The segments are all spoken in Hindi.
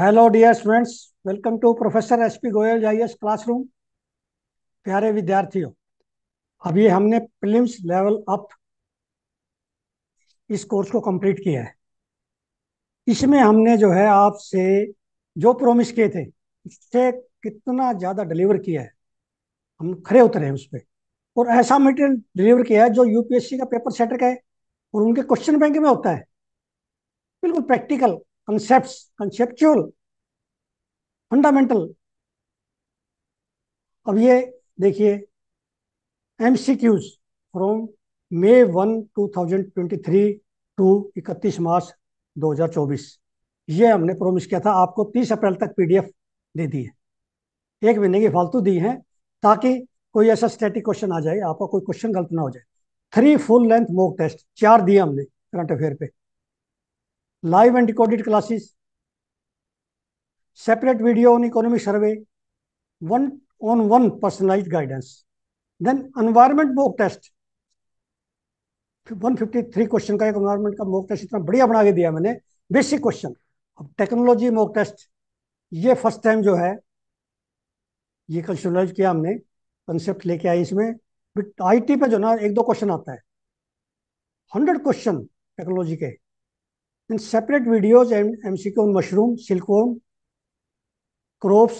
Hello dear students welcome to professor S P Goyal जाइएस क्लासरूम प्यारे विद्यार्थियों अभी हमने फिल्म लेवल अप इस कोर्स को कंप्लीट किया है इसमें हमने जो है आपसे जो प्रोमिस किए थे उससे कितना ज़्यादा डिलीवर किया है हम खड़े उतरे हैं उस पर और ऐसा मटेरियल डिलीवर किया है जो यूपीएससी का पेपर सेटर का है और उनके क्वेश्चन बैंक में होता है बिल्कुल प्रैक्टिकल concepts, conceptual, fundamental. अब ये देखिए M C Qs from May one two thousand twenty three to इकतीस मार्च दो हजार चौबीस ये हमने प्रोमिस किया था आपको तीस अप्रैल तक पीडीएफ दे दी है एक महीने की फालतू दी है ताकि कोई ऐसा स्टैटिक क्वेश्चन आ जाए आपका कोई क्वेश्चन गलत ना हो जाए three full length mock test चार दिए हमने करंट अफेयर पे live and recorded classes separate video on economic survey one on one personalise guidance then environment mock test 153 question का एक एनवायरमेंट का मॉक टेस्ट इतना बढ़िया बना के दिया मैंने बेसिक क्वेश्चन अब टेक्नोलॉजी मॉक टेस्ट ये फर्स्ट टाइम जो है ये कंसिडराइज किया हमने कंसेप्ट लेके आए इसमें बट आईटी पे जो ना एक दो क्वेश्चन आता है हंड्रेड क्वेश्चन टेक्नोलॉजी के and separate videos and MCQ on mushroom, silkworm, crops,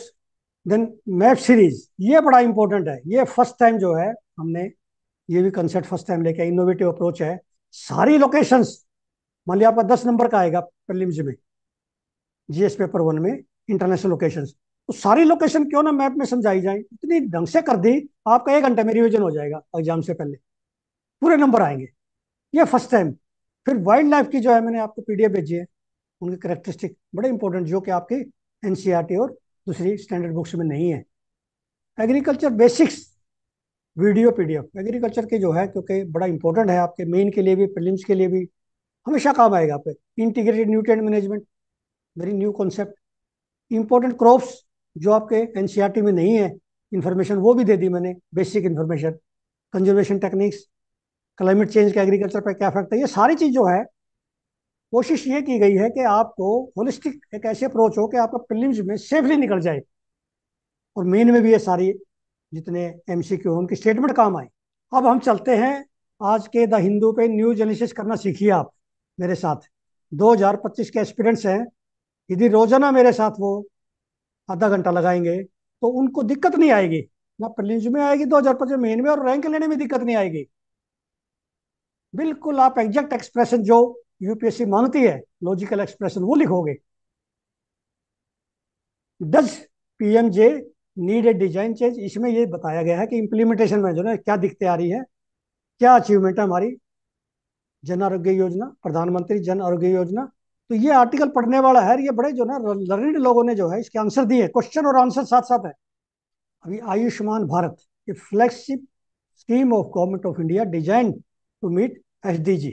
then map series. ये बड़ा important है ये first time जो है हमने ये भी concept first time लेके innovative approach है सारी locations मान लिया आपका दस नंबर का आएगा प्रिलिम्स में जीएस पेपर वन में इंटरनेशनल लोकेशंस तो सारी लोकेशन क्यों ना मैप में समझाई जाए इतनी ढंग से कर दी आपका एक घंटे में रिविजन हो जाएगा एग्जाम से पहले पूरे नंबर आएंगे ये फर्स्ट टाइम फिर वाइल्ड लाइफ की जो है मैंने आपको पीडीएफ भेजी है उनके करेक्टरिस्टिक बड़े इंपॉर्टेंट जो कि आपके एनसीईआरटी e और दूसरी स्टैंडर्ड बुक्स में नहीं है agriculture basics video PDF agriculture के जो है क्योंकि बड़ा इंपॉर्टेंट है आपके मेन के लिए भी प्रिलिम्स के लिए भी हमेशा काम आएगा आप integrated nutrient management very new concept important crops जो आपके एनसीईआरटी e में नहीं है इन्फॉर्मेशन वो भी दे दी मैंने basic information conservation techniques climate change का एग्रीकल्चर पर क्या इफेक्ट है ये सारी चीज़ जो है कोशिश ये की गई है कि आपको होलिस्टिक एक ऐसी अप्रोच हो कि आपका प्रिलिम्स में सेफली निकल जाए और मेन में भी ये सारी जितने एम सी क्यू उनकी स्टेटमेंट काम आए अब हम चलते हैं आज के द हिंदू पे न्यूज एनालिसिस करना सीखिए आप मेरे साथ 2025 के एस्पिरेंट्स हैं यदि रोजाना मेरे साथ वो आधा घंटा लगाएंगे तो उनको दिक्कत नहीं आएगी ना प्रिलिम्स में आएगी 2025 में मेन में और रैंक लेने में दिक्कत नहीं आएगी बिल्कुल आप एग्जैक्ट एक्सप्रेशन जो यूपीएससी मानती है लॉजिकल एक्सप्रेशन वो लिखोगे does PMJ need a design change इसमें ये बताया गया है कि इम्प्लीमेंटेशन में जो है क्या दिखते आ रही है क्या अचीवमेंट है हमारी जन आरोग्य योजना प्रधानमंत्री जन आरोग्य योजना तो ये आर्टिकल पढ़ने वाला है ये बड़े जो ना लर्निड लोगों ने जो है इसके आंसर दिए क्वेश्चन और आंसर साथ साथ है अभी आयुष्मान भारत ये flagship scheme of government of India design to meet S SDG.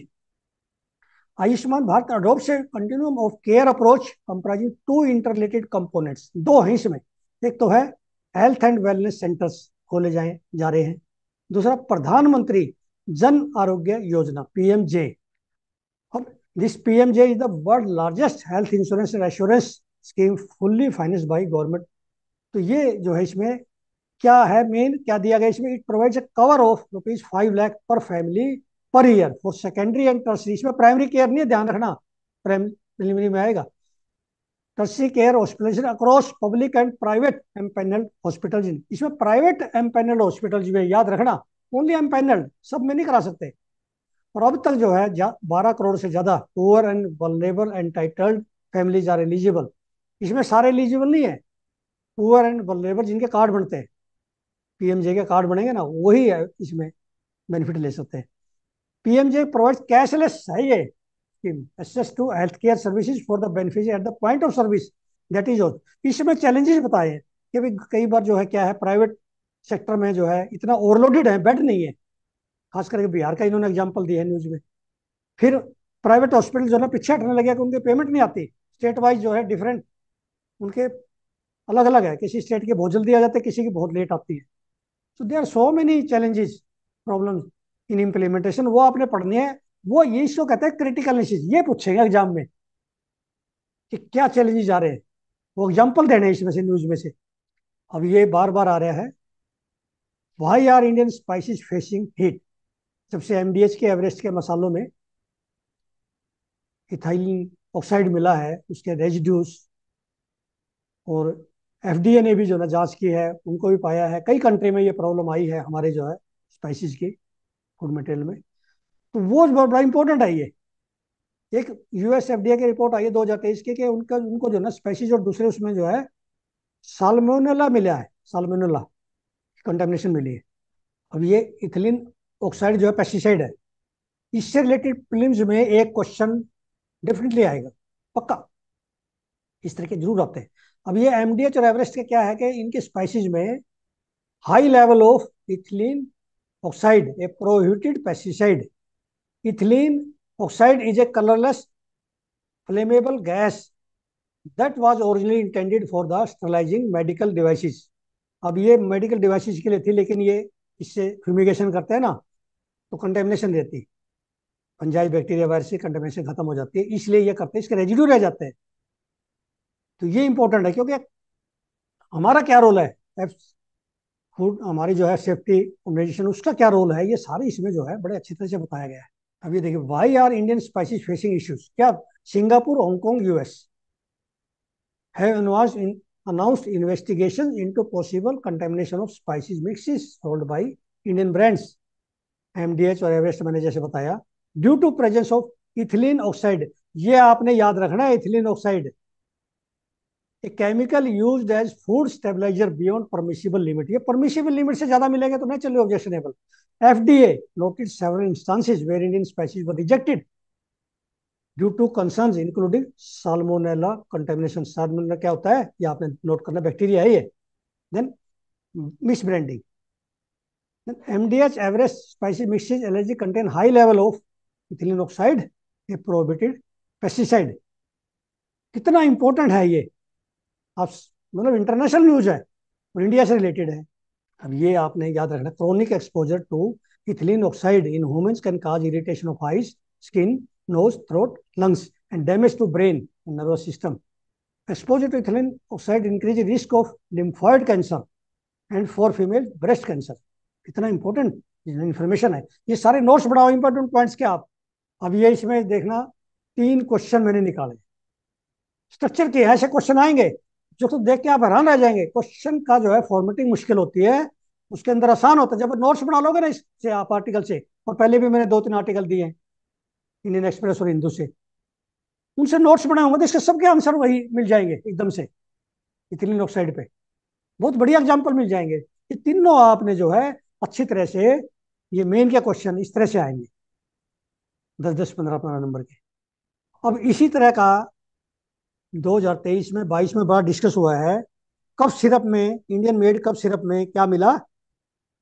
Ayushman Bharat adopts a continuum of care approach comprising two interrelated components. दो हैं इसमें एक तो है हेल्थ एंड वेलनेस सेंटर्स खोले जाए जा रहे हैं दूसरा प्रधानमंत्री जन आरोग्य योजना पीएमजे अब this PMJ is the world largest health insurance and assurance scheme fully finance by government तो ये जो है इसमें क्या है मेन क्या दिया गया इसमें it provides a cover of rupees five lakh per family per year for secondary and tertiary इसमें प्राइमरी केयर नहीं है ध्यान रखना प्राइमरी में आएगा tertiary care hospitalisation across public and private empanel hospital इसमें प्राइवेट एम पैनल हॉस्पिटल में याद रखना ओनली एम पैनल सब में नहीं करा सकते और अब तक जो है बारह करोड़ से ज्यादा poor and vulnerable and entitled families are eligible इसमें सारे एलिजिबल नहीं है पुअर एंड वल्नेबल जिनके कार्ड बनते हैं पीएमजे के कार्ड बनेंगे ना वही है इसमें बेनिफिट ले सकते हैं PMJ provides cashless IA scheme, access to healthcare services for the beneficiary at the point of service. That is all. इसमें challenges बताए कि कई बार जो है क्या है प्राइवेट सेक्टर में जो है इतना ओवरलोडेड है बेड नहीं है खास करके बिहार का इन्होंने एग्जाम्पल दिया है न्यूज में फिर प्राइवेट हॉस्पिटल जो है पीछे हटने लगे कि उनके पेमेंट नहीं आती स्टेट वाइज जो है डिफरेंट उनके अलग अलग है किसी स्टेट के बहुत जल्दी आ जाते हैं किसी की बहुत लेट आती है so they are so many challenges problems in implementation वो आपने पढ़नी है वो ये इसको कहते हैं क्रिटिकल एनालिसिस ये पूछेंगे एग्जाम में कि क्या चैलेंजेस आ रहे हैं वो एग्जाम्पल देने इसमें से न्यूज में से अब ये बार बार आ रहा है why are Indian spices facing heat सबसे एम के एवरेस्ट के मसालों में इथाइलिन ऑक्साइड मिला है उसके रेजिड्यूस और एफ ने भी जो ना जांच की है उनको भी पाया है कई कंट्री में ये प्रॉब्लम आई है हमारे जो है स्पाइसिस की फूड मटेरियल में तो वो बड़ा इंपॉर्टेंट है ये एक यूएस एफ की रिपोर्ट आई है दो हजार तेईस की कि उनका उनको जो ना स्पेसिस और दूसरे उसमें जो है साल्मोनेला मिला है साल्मोनेला कंटेमिनेशन मिली है अब ये इथिलीन ऑक्साइड जो है पेस्टिसाइड है इससे रिलेटेड फिल्म में एक क्वेश्चन डेफिनेटली आएगा पक्का इस तरह के जरूर आते हैं अब ये एमडीएच और एवरेस्ट का क्या है कि इनके स्पाइसिस में high level of ethylene oxide a prohibited pesticide ethylene oxide is a colourless flammable gas that was originally intended for the sterilising medical devices अब ये मेडिकल डिवाइसेस के लिए थी लेकिन ये इससे फ्यूमिगेशन करते हैं ना तो कंटेमिनेशन देती पंजाब बैक्टीरिया वायरस से कंटेमिनेशन खत्म हो जाती है इसलिए ये करते हैं इसके रेजिड्यू रह जाते हैं तो ये इंपॉर्टेंट है क्योंकि हमारा क्या रोल है फूड हमारी जो है सेफ्टी ऑर्गेनाइजेशन उसका क्या रोल है ये सारे इसमें जो है बड़े अच्छी तरह से बताया गया है अब ये देखिए why are Indian spices facing issues क्या Singapore Hong Kong US have announced investigation into possible contamination of spices mixes sold by Indian brands MDH और एवरेस्ट मैंने जैसे बताया due to presence of ethylene oxide ये आपने याद रखना है ethylene oxide a chemical use as food stabiliser beyond permissible limit ये परमिशिबल लिमिट से ज्यादा मिलेंगे तो naturally objectionable F D A noted several instances where Indian species were rejected due to concern including salmonella contamination salmonella क्या होता है ये आपने नोट करना बैक्टीरिया ही है then misbranding Then MDH average spicy mixes allergy contain high level of ethylene oxide, a prohibited pesticide. कितना इंपॉर्टेंट है ये आप मतलब इंटरनेशनल न्यूज है और इंडिया से रिलेटेड है अब ये आपने याद रखना chronic exposure to ethylene oxide in humans can cause irritation of eyes skin nose throat lungs and damage to brain and nervous system exposure to ethylene oxide increase risk of lymphoid cancer and for female breast cancer इतना इंपॉर्टेंट इन्फॉर्मेशन है ये सारे नोट्स बढ़ाओ इंपॉर्टेंट पॉइंट्स के आप अब ये इसमें देखना तीन क्वेश्चन मैंने निकाले स्ट्रक्चर के ऐसे क्वेश्चन आएंगे जो तो देख के आप हैरान रह जाएंगे क्वेश्चन का जो है फॉर्मेटिंग मुश्किल होती है उसके अंदर आसान होता है जब नोट्स बना लोगे ना इससे आप आर्टिकल से और पहले भी मैंने दो तीन आर्टिकल दिए हैं इंडियन एक्सप्रेस और हिंदू से उनसे नोट्स बनाए होंगे तो इसके सबके आंसर वही मिल जाएंगे एकदम से इथिलीन ऑक्साइड पे बहुत बढ़िया एग्जाम्पल मिल जाएंगे ये तीनों आपने जो है अच्छी तरह से ये मेन के क्वेश्चन इस तरह से आएंगे दस दस पंद्रह पंद्रह नंबर के अब इसी तरह का 2023 में 22 में बड़ा डिस्कस हुआ है कफ सिरप में इंडियन मेड कफ सिरप में क्या मिला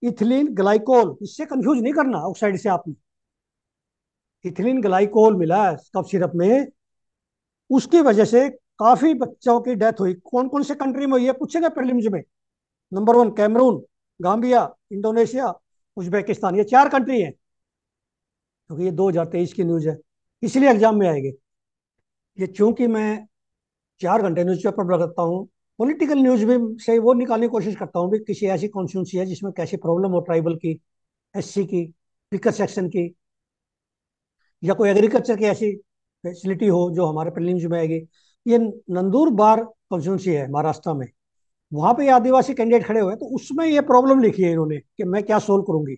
इथिलीन ग्लाइकोल इससे कंफ्यूज नहीं करना ऑक्साइड से आपने इथिलीन ग्लाइकोल मिला कफ सिरप में उसकी वजह से काफी बच्चों की डेथ हुई कौन कौन से कंट्री में हुई है पूछेगा प्रिलिम्स में number one Cameroon Gambia Indonesia Uzbekistan ये चार कंट्री हैं क्योंकि तो ये 2023 की न्यूज है इसलिए एग्जाम में आएगी ये चूंकि मैं चार घंटे न्यूज़पेपर में लगाता हूँ पॉलिटिकल न्यूज भी से वो निकालने की कोशिश करता हूँ भी किसी ऐसी कॉन्स्टिट्यूंसी है जिसमें कैसी प्रॉब्लम हो ट्राइबल की एस की पिकर सेक्शन की या कोई एग्रीकल्चर की ऐसी फैसिलिटी हो जो हमारे प्रिलिम्स में आएगी ये नंदूर बार कॉन्स्टिट्यूंसी है महाराष्ट्र में वहाँ पे आदिवासी कैंडिडेट खड़े हुए तो उसमें ये प्रॉब्लम लिखी है इन्होंने कि मैं क्या सोल्व करूंगी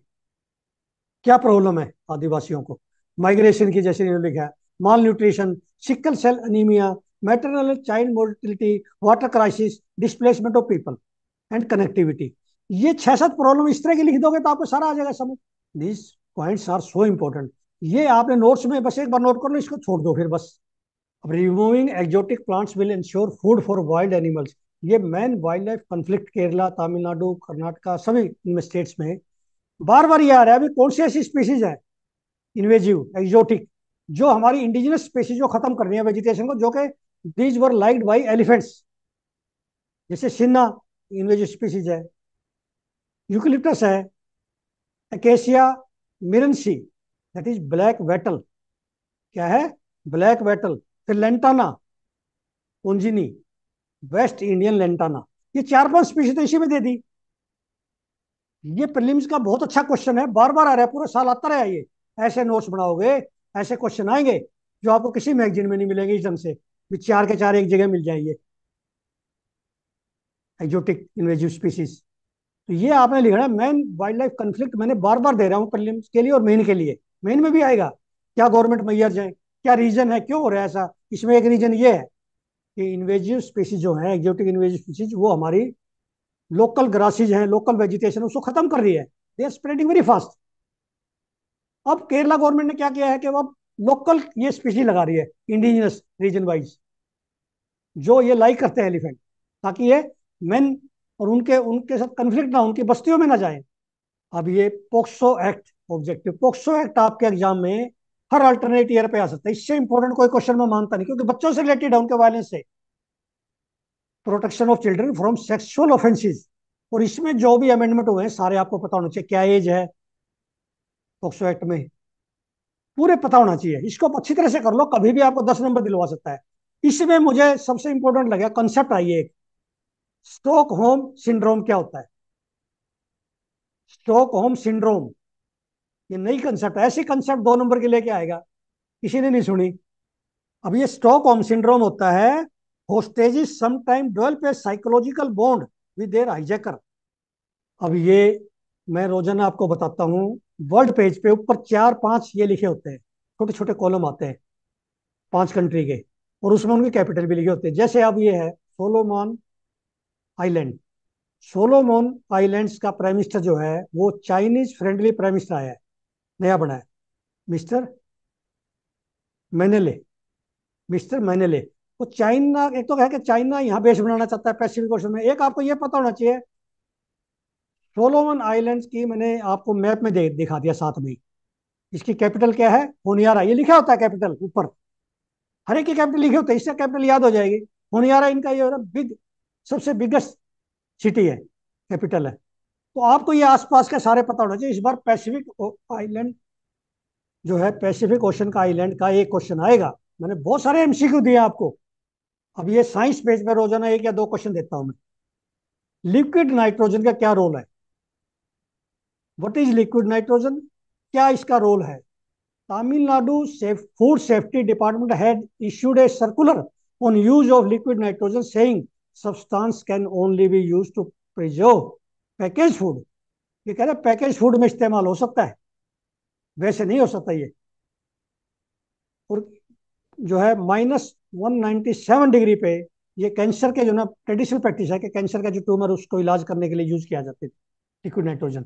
क्या प्रॉब्लम है आदिवासियों को माइग्रेशन की जैसे इन्होंने लिखा है malnutrition sickle cell anaemia maternal and child mortality water crisis displacement of people and connectivity ye छह सात प्रॉब्लम is tarah की लिख दोगे तो आपको सारा आ जाएगा samajh these points are so important ye aapne notes mein bas ek bar note kar lo isko chhod do fir bas removing exotic plants will ensure food for wild wild ये man wild life conflict Kerala Tamil Nadu Karnataka सभी स्टेट्स में बार बार ये आ रहा है अभी कौन सी ऐसी स्पीसीज है इन्वेजिव एक्जोटिक जो हमारी इंडिजिनस स्पीसीज को खत्म करनी है वेजिटेशन को जो कि these were liked by elephants जैसे सिन्ना इन्वेजिव स्पीसीज है यूकलिप्टस है acacia mearnsii that is black wattle क्या है ब्लैक वेटल फिर लेंटाना ओंजिनी वेस्ट इंडियन लेंटाना ये चार पांच स्पीशी तो इसी में दे दी ये प्रिलिम्स का बहुत अच्छा क्वेश्चन है बार बार आ रहा है पूरे साल आता रहा है ये ऐसे नोट्स बनाओगे ऐसे क्वेश्चन आएंगे जो आपको किसी मैगजीन में नहीं मिलेंगे इस ढंग से भी चार के चार एक जगह मिल जाएंगे एक्जोटिक इन्वेजिव स्पीसीज तो ये आपने लिखा है मेन वाइल्ड लाइफ कंफ्लिक्ट मैंने बार बार दे रहा हूँ प्रिलिम्स के लिए और मेन के लिए मेन में भी आएगा क्या गवर्नमेंट मैयर जाए क्या रीजन है क्यों हो रहा है ऐसा इसमें एक रीजन ये है कि इन्वेजिव स्पीसीज जो है एक्जोटिक इन्वेजिव स्पीसीज वो हमारी लोकल ग्रासीज हैं लोकल वेजिटेशन उसको खत्म कर रही है they are spreading very fast अब केरला गवर्नमेंट ने क्या किया है कि अब लोकल ये स्पीसीज लगा रही है इंडिजिनस रीजन वाइज जो ये लाइक करते हैं एलिफेंट ताकि ये मेन और उनके उनके साथ कन्फ्लिक्ट ना उनकी बस्तियों में ना जाए अब ये POCSO act objective POCSO act आपके एग्जाम में हर अल्टरनेट ईयर पे आ सकता है इससे इंपॉर्टेंट कोई क्वेश्चन में मानता नहीं क्योंकि बच्चों से रिलेटेड है उनके वायलेंस से protection of children from sexual offences और इसमें जो भी अमेंडमेंट हुए हैं सारे आपको पता होना चाहिए क्या एज है पोक्सो एक्ट में पूरे पता होना चाहिए इसको अच्छी तरह से कर लो कभी भी आपको दस नंबर दिलवा सकता है इसमें मुझे सबसे इंपॉर्टेंट लगा कंसेप्ट आइए एक स्टोक होम सिंड्रोम क्या होता है स्टोक होम सिंड्रोम ये नई कंसेप्ट ऐसे कंसेप्ट दो नंबर के लेके आएगा किसी ने नहीं सुनी अब ये स्टॉक होम सिंड्रोम होता है hostages sometime develop a psychological bond with their hijacker अब ये मैं रोजाना आपको बताता हूँ वर्ल्ड पेज पे ऊपर चार पांच ये लिखे होते हैं छोटे छोटे कॉलम आते हैं पांच कंट्री के और उसमें उनके कैपिटल भी लिखे होते हैं जैसे अब ये है सोलोमोन आइलैंड सोलोमोन आइलैंड्स का प्राइम मिनिस्टर जो है वो चाइनीज फ्रेंडली प्राइम मिनिस्टर आया है नया बना है मिस्टर मैनेले मिस्टर मैनेले वो चाइना एक तो कह के चाइना यहाँ बेस बनाना चाहता है पैसिफिक क्वेश्चन में एक आपको ये पता होना चाहिए सोलोमन आइलैंड्स की मैंने आपको मैप में दे, दिखा दिया साथ में इसकी कैपिटल क्या है होनियारा ये लिखा होता है कैपिटल ऊपर हर एक कैपिटल लिखे हो तेईसा कैपिटल याद हो जाएगी होनियारा है इनका ये बिग सबसे बिगेस्ट सिटी है कैपिटल है तो आपको ये आसपास के सारे पता होना चाहिए इस बार पैसिफिक आइलैंड जो है पैसिफिक ओशन का आइलैंड का एक क्वेश्चन आएगा मैंने बहुत सारे एमसीक्यू दिए आपको अब ये साइंस पेज में रोजाना एक या दो क्वेश्चन देता हूं मैं लिक्विड नाइट्रोजन का क्या रोल है वट इज लिक्विड नाइट्रोजन क्या इसका रोल है Tamil Nadu food safety department had issued a circular on use of liquid nitrogen saying substance can only be use to preserve package food ये कह रहे पैकेज फूड में इस्तेमाल हो सकता है वैसे नहीं हो सकता ये और जो है minus one ninety seven degree पे ये कैंसर के जो ना ट्रेडिशनल प्रैक्टिस है कि कैंसर का जो ट्यूमर उसको इलाज करने के लिए यूज किया जाता है लिक्विड नाइट्रोजन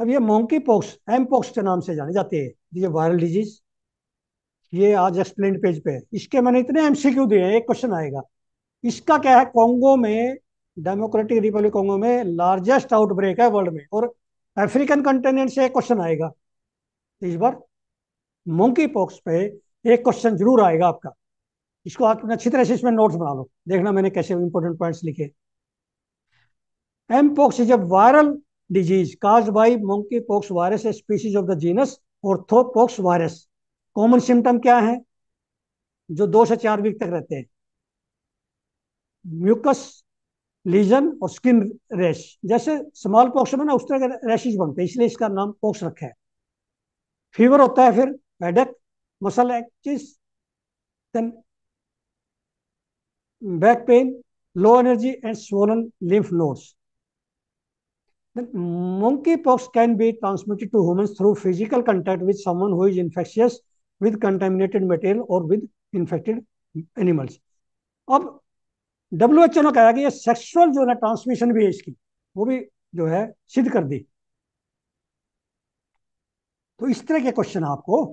अब ये मोंकी पॉक्स एम पॉक्स के नाम से जाने जाते हैं ये वायरल डिजीज ये आज एक्सप्लेन पेज पे इसके मैंने इतने क्यू दिए हैं एक क्वेश्चन आएगा इसका क्या है कॉन्गो में डेमोक्रेटिक रिपब्लिक कॉन्गो में लार्जेस्ट आउटब्रेक है वर्ल्ड में और अफ्रीकन कंटिनेंट से एक क्वेश्चन आएगा इस बार मोंकी पॉक्स पे एक क्वेश्चन जरूर आएगा आपका इसको आप अपने अच्छी तरह से इसमें नोट्स बना लो देखना मैंने कैसे इंपॉर्टेंट पॉइंट्स लिखे M pox is a viral disease disease caused by monkeypox virus, a species of the genus orthopox virus common symptom क्या है जो दो से चार वीक तक रहते हैं म्यूकस लीजन और स्किन रेश जैसे स्मॉल पॉक्स में ना उस तरह के रैशेज बनते हैं इसलिए इसका नाम पॉक्स रखा है फीवर होता है फिर headache muscle aches back pain low energy and swollen lymph nodes Then monkeypox can be transmitted to humans through physical contact with someone who is infectious with contaminated material or with infected animals. ab who ne kaha ki ye sexual jo na transmission bhi hai iski wo bhi jo hai जो kar di to is tarah ke question aapko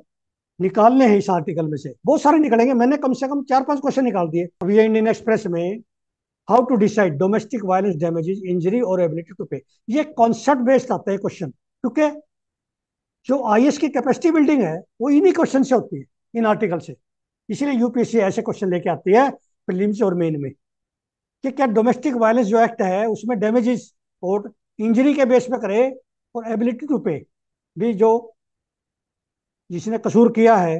question आपको निकालने हैं इस आर्टिकल में से बहुत सारे निकलेंगे मैंने कम से कम चार पांच क्वेश्चन निकाल दिए अब ये इंडियन एक्सप्रेस में how to decide domestic violence damages injury और एबिलिटी टू पे ये कॉन्सेप्ट बेस्ड आता है क्वेश्चन क्योंकि जो आई की कैपेसिटी बिल्डिंग है वो इन्हीं क्वेश्चन से होती है इन आर्टिकल से इसीलिए यूपीएससी ऐसे क्वेश्चन लेके आती है प्रीलिम्स और मेन में कि क्या डोमेस्टिक वायलेंस जो एक्ट है उसमें डैमेजेस और इंजरी के बेस पे करे और एबिलिटी टू पे भी जो जिसने कसूर किया है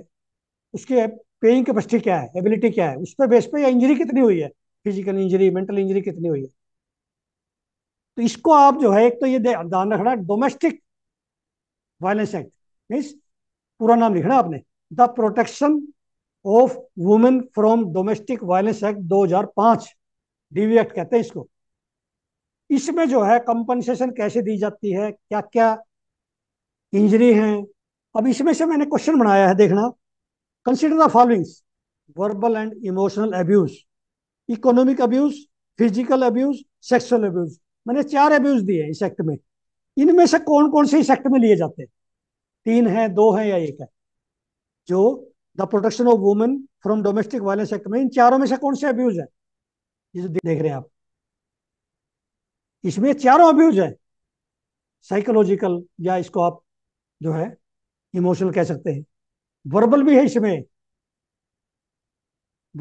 उसकी पेइंग कैपेसिटी क्या है एबिलिटी क्या है उस पर बेस पे या इंजरी कितनी हुई है फिजिकल इंजरी मेंटल इंजरी कितनी हुई है तो इसको आप जो है एक तो ये ध्यान रखना डोमेस्टिक वायलेंस एक्ट मीन्स पूरा नाम लिखना आपने the protection of women from domestic violence act 2005 DV act कहते हैं इसको इसमें जो है कंपनसेशन कैसे दी जाती है क्या क्या इंजरी है अब इसमें से मैंने क्वेश्चन बनाया है देखना consider the followings verbal and emotional abuse economic abuse physical abuse sexual abuse मैंने चार अब्यूज दिए इस एक्ट में इनमें से कौन कौन से इस एक्ट में लिए जाते हैं तीन है दो है या एक है जो the protection of women from domestic violence act में इन चारों में से कौन से अब्यूज है ये देख रहे हैं आप इसमें चारों अब्यूज है साइकोलॉजिकल या इसको आप जो है इमोशनल कह सकते हैं वर्बल भी है इसमें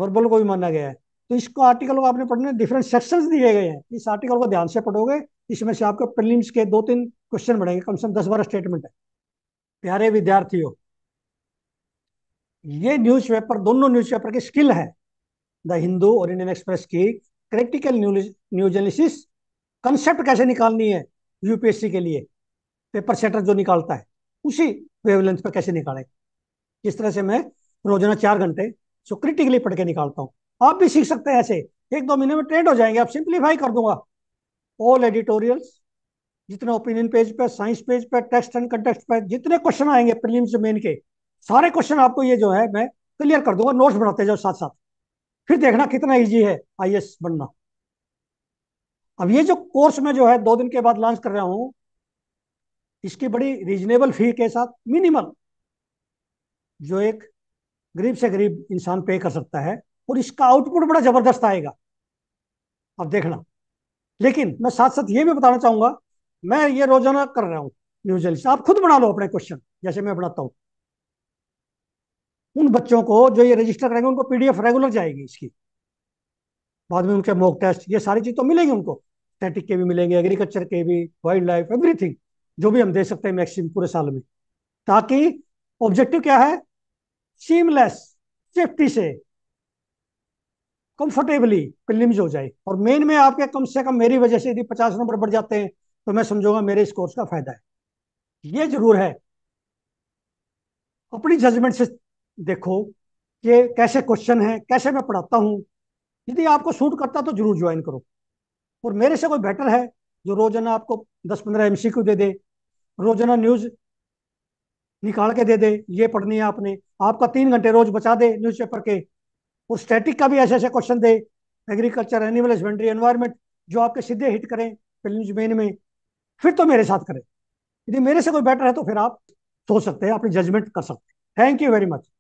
वर्बल को भी माना गया है तो इसको आर्टिकल को आपने पढ़ने डिफरेंट सेक्शन दिए गए हैं इस आर्टिकल को ध्यान से पढ़ोगे इसमें से आपको प्रिलिम्स के दो तीन क्वेश्चन बढ़ेंगे कम से कम दस बारह स्टेटमेंट है प्यारे विद्यार्थियों ये न्यूज पेपर दोनों न्यूज पेपर की स्किल है द हिंदू और इंडियन एक्सप्रेस की क्रिटिकल न्यूज एनालिसिस कंसेप्ट कैसे निकालनी है यूपीएससी के लिए पेपर सेटर जो निकालता है उसी वेवलेंथ पर कैसे निकाले किस तरह से मैं रोजाना चार घंटे सो क्रिटिकली पढ़ के निकालता हूँ आप भी सीख सकते हैं ऐसे एक दो महीने में ट्रेंड हो जाएंगे आप सिंप्लीफाई कर दूंगा ऑल एडिटोरियल्स जितने ओपिनियन पेज पे साइंस पेज पे टेक्स्ट एंड कंटेक्स्ट पे जितने क्वेश्चन आएंगे प्रीलिम्स मेन के सारे क्वेश्चन आपको ये जो है मैं क्लियर कर दूंगा नोट्स बनाते जाओ साथ साथ फिर देखना कितना ईजी है आई बनना अब ये जो कोर्स में जो है दो दिन के बाद लॉन्च कर रहा हूं इसकी बड़ी रीजनेबल फी के साथ मिनिमम जो एक गरीब से गरीब इंसान पे कर सकता है और इसका आउटपुट बड़ा जबरदस्त आएगा अब देखना लेकिन मैं साथ साथ ये भी बताना चाहूंगा मैं ये रोजाना कर रहा हूं न्यूज आप खुद बना लो अपने क्वेश्चन जैसे मैं बनाता हूं उन बच्चों को जो ये रजिस्टर करेंगे उनको पीडीएफ रेगुलर जाएगी इसकी बाद में उनके मॉक टेस्ट ये सारी चीज तो मिलेगी उनको टेटिक के भी मिलेंगे एग्रीकल्चर के भी वाइल्ड लाइफ एवरीथिंग जो भी हम दे सकते हैं मैक्सिमम पूरे साल में ताकि ऑब्जेक्टिव क्या है सीमलेस सेफ्टी से कंफर्टेबली प्रिलिम्स हो जाए और मेन में आपके कम से कम मेरी वजह से यदि पचास नंबर बढ़ जाते हैं तो मैं समझूंगा मेरे इस कोर्स का फायदा है ये जरूर है अपनी जजमेंट से देखो कि कैसे क्वेश्चन है कैसे मैं पढ़ाता हूँ यदि आपको सूट करता तो जरूर ज्वाइन करो और मेरे से कोई बेटर है जो रोजाना आपको दस पंद्रह एम दे दे रोजाना न्यूज निकाल के दे दे ये पढ़नी है आपने आपका तीन घंटे रोज बचा दे न्यूज़पेपर के और स्टैटिक का भी ऐसे ऐसे क्वेश्चन दे एग्रीकल्चर एनिमल हस्बेंड्री एनवायरमेंट जो आपके सीधे हिट करें फिल्म मेन में फिर तो मेरे साथ करें यदि मेरे से कोई बेटर है तो फिर आप सोच सकते हैं अपनी जजमेंट कर सकते हैं थैंक यू वेरी मच